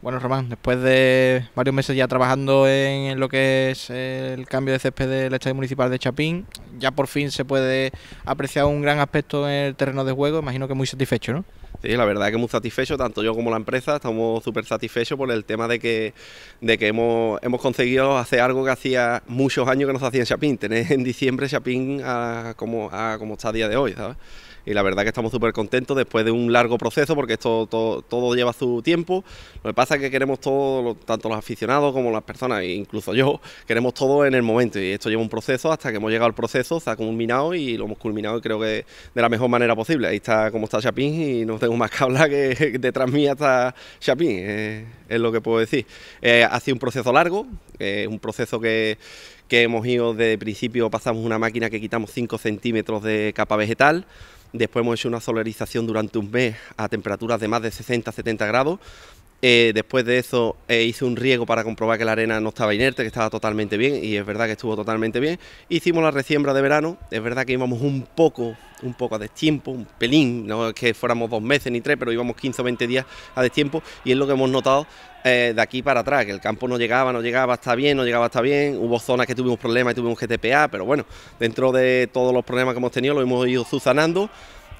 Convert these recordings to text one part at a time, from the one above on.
Bueno, Román, después de varios meses ya trabajando en lo que es el cambio de césped del Estadio Municipal de Chapín, ya por fin se puede apreciar un gran aspecto en el terreno de juego. Imagino que muy satisfecho, ¿no? Sí, la verdad que muy satisfecho, tanto yo como la empresa, estamos súper satisfechos por el tema de que, de que hemos, conseguido hacer algo que hacía muchos años que no se hacía en Chapín, tener en diciembre Chapín como, como está a día de hoy, ¿sabes? y la verdad que estamos súper contentos después de un largo proceso porque esto todo, lleva su tiempo. Lo que pasa es que queremos todo, tanto los aficionados como las personas, e incluso yo, queremos todo en el momento y esto lleva un proceso hasta que hemos llegado al proceso, se ha culminado y lo hemos culminado y creo que de la mejor manera posible. Ahí está como está Chapín y no tengo más que hablar que detrás mía está Chapín, es lo que puedo decir. Eh, ha sido un proceso largo, eh, un proceso que que hemos ido ...de principio, pasamos una máquina que quitamos 5 centímetros de capa vegetal, Después hemos hecho una solarización durante un mes a temperaturas de más de 60-70 grados eh, después de eso eh, hice un riego para comprobar que la arena no estaba inerte, que estaba totalmente bien y es verdad que estuvo totalmente bien. Hicimos la resiembra de verano, es verdad que íbamos un poco, un poco a destiempo, un pelín, no es que fuéramos dos meses ni tres, pero íbamos 15 o 20 días a destiempo y es lo que hemos notado eh, de aquí para atrás, que el campo no llegaba, no llegaba hasta bien, no llegaba hasta bien, hubo zonas que tuvimos problemas y tuvimos GTPA, pero bueno, dentro de todos los problemas que hemos tenido lo hemos ido subsanando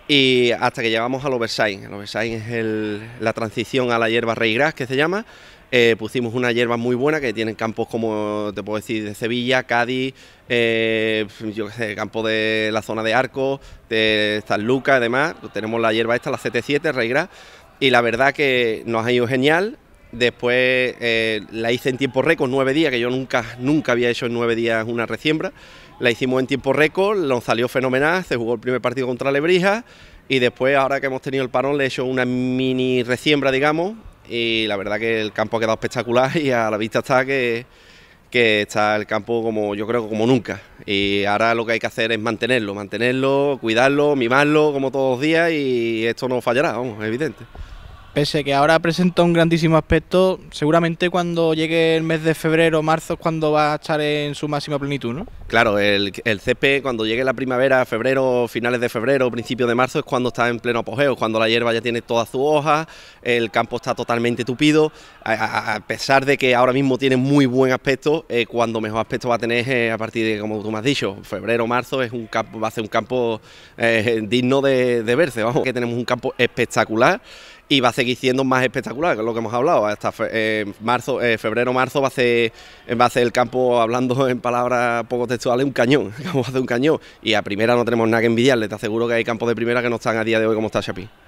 y hasta que llegamos al oversign. El oversign es la transición a la hierba reygras que se llama. Eh, pusimos una hierba muy buena que tienen campos como te puedo decir de Sevilla, Cádiz, eh, yo qué sé, campo de la zona de Arco, de San Lucas, además. Tenemos la hierba esta, la CT7, reygras... Y la verdad que nos ha ido genial, Después eh, la hice en tiempo récord, nueve días, que yo nunca, nunca había hecho en nueve días una resiembra. La hicimos en tiempo récord, nos salió fenomenal, se jugó el primer partido contra Lebrija y después, ahora que hemos tenido el parón, le he hecho una mini resiembra, digamos, y la verdad que el campo ha quedado espectacular y a la vista está que, que está el campo como yo creo como nunca. Y ahora lo que hay que hacer es mantenerlo, mantenerlo, cuidarlo, mimarlo como todos los días y esto no fallará, vamos, es evidente. Pese que ahora presenta un grandísimo aspecto, seguramente cuando llegue el mes de febrero o marzo es cuando va a estar en su máxima plenitud, ¿no? Claro, el, el cuando llegue la primavera, febrero, finales de febrero, principios de marzo, es cuando está en pleno apogeo, cuando la hierba ya tiene toda su hoja, el campo está totalmente tupido, a, pesar de que ahora mismo tiene muy buen aspecto, eh, cuando mejor aspecto va a tener eh, a partir de, como tú me has dicho, febrero, marzo, es un campo, va a ser un campo eh, digno de, de verse, vamos, que tenemos un campo espectacular y va a seguir siendo más espectacular, que es lo que hemos hablado. Hasta eh, marzo, eh, febrero, marzo va a, ser, va a el campo, hablando en palabras poco textuales, un cañón. Vamos a hacer un cañón. Y a primera no tenemos nada que envidiarle. Te aseguro que hay campos de primera que no están a día de hoy como está Chapi.